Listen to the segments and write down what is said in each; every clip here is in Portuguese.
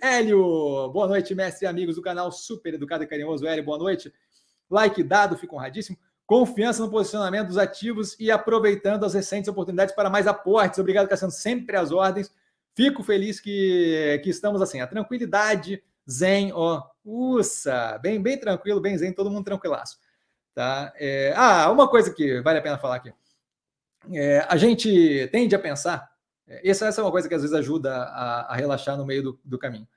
Hélio, boa noite, mestre e amigos do canal Super Educado e Carinhoso. Hélio, boa noite. Like dado, fico honradíssimo. Confiança no posicionamento dos ativos e aproveitando as recentes oportunidades para mais aportes. Obrigado, Cassiano, sempre às ordens. Fico feliz que, que estamos assim, a tranquilidade, zen, ó, uça, bem, bem tranquilo, bem zen, todo mundo tranquilaço. Tá? É, ah, uma coisa que vale a pena falar aqui. É, a gente tende a pensar é, essa, essa é uma coisa que às vezes ajuda a, a relaxar no meio do, do caminho.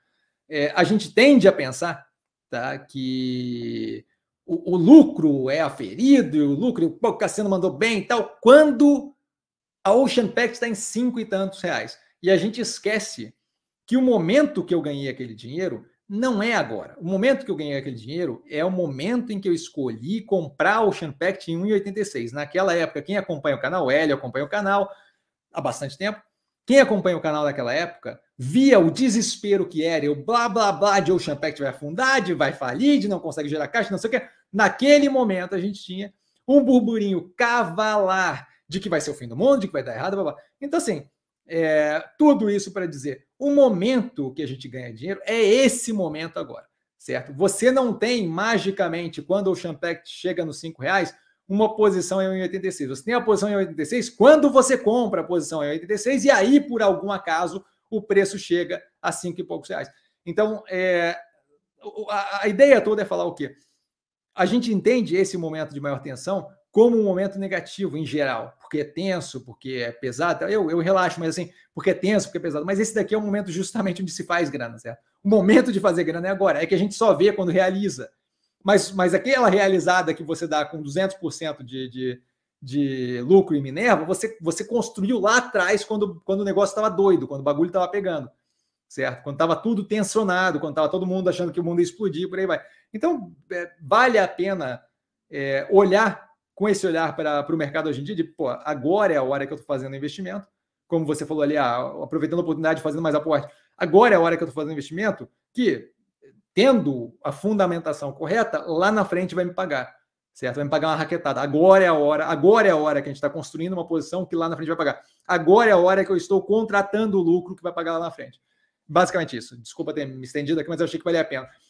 É, a gente tende a pensar tá, que o, o lucro é aferido, e o lucro, o, o Cassino mandou bem e tal, quando a Ocean Pact está em cinco e tantos reais. E a gente esquece que o momento que eu ganhei aquele dinheiro não é agora. O momento que eu ganhei aquele dinheiro é o momento em que eu escolhi comprar a Ocean Pact em 1,86. Naquela época, quem acompanha o canal, Hélio acompanha o canal há bastante tempo, quem acompanha o canal daquela época via o desespero que era, eu blá blá blá de Ocean Pact vai afundar, de vai falir, de não consegue gerar caixa, não sei o que. Naquele momento a gente tinha um burburinho cavalar de que vai ser o fim do mundo, de que vai dar errado, blá blá. Então, assim, é, tudo isso para dizer, o momento que a gente ganha dinheiro é esse momento agora, certo? Você não tem magicamente, quando o Ocean Pact chega nos 5 reais, uma posição é em 1,86. Você tem a posição em 1,86 quando você compra a posição em 1,86 e aí, por algum acaso, o preço chega a 5 e poucos reais. Então, é, a, a ideia toda é falar o quê? A gente entende esse momento de maior tensão como um momento negativo em geral, porque é tenso, porque é pesado. Tá? Eu, eu relaxo, mas assim, porque é tenso, porque é pesado. Mas esse daqui é o momento justamente onde se faz grana, certo? O momento de fazer grana é agora, é que a gente só vê quando realiza mas, mas aquela realizada que você dá com 200% de, de, de lucro em Minerva, você, você construiu lá atrás quando, quando o negócio estava doido, quando o bagulho estava pegando, certo? Quando estava tudo tensionado, quando estava todo mundo achando que o mundo ia explodir, por aí vai. Então, é, vale a pena é, olhar com esse olhar para o mercado hoje em dia, de pô, agora é a hora que eu estou fazendo investimento, como você falou ali, ah, aproveitando a oportunidade, fazendo mais aporte. Agora é a hora que eu estou fazendo investimento, que tendo a fundamentação correta, lá na frente vai me pagar. Certo? Vai me pagar uma raquetada. Agora é a hora, agora é a hora que a gente está construindo uma posição que lá na frente vai pagar. Agora é a hora que eu estou contratando o lucro que vai pagar lá na frente. Basicamente isso. Desculpa ter me estendido aqui, mas eu achei que valia a pena.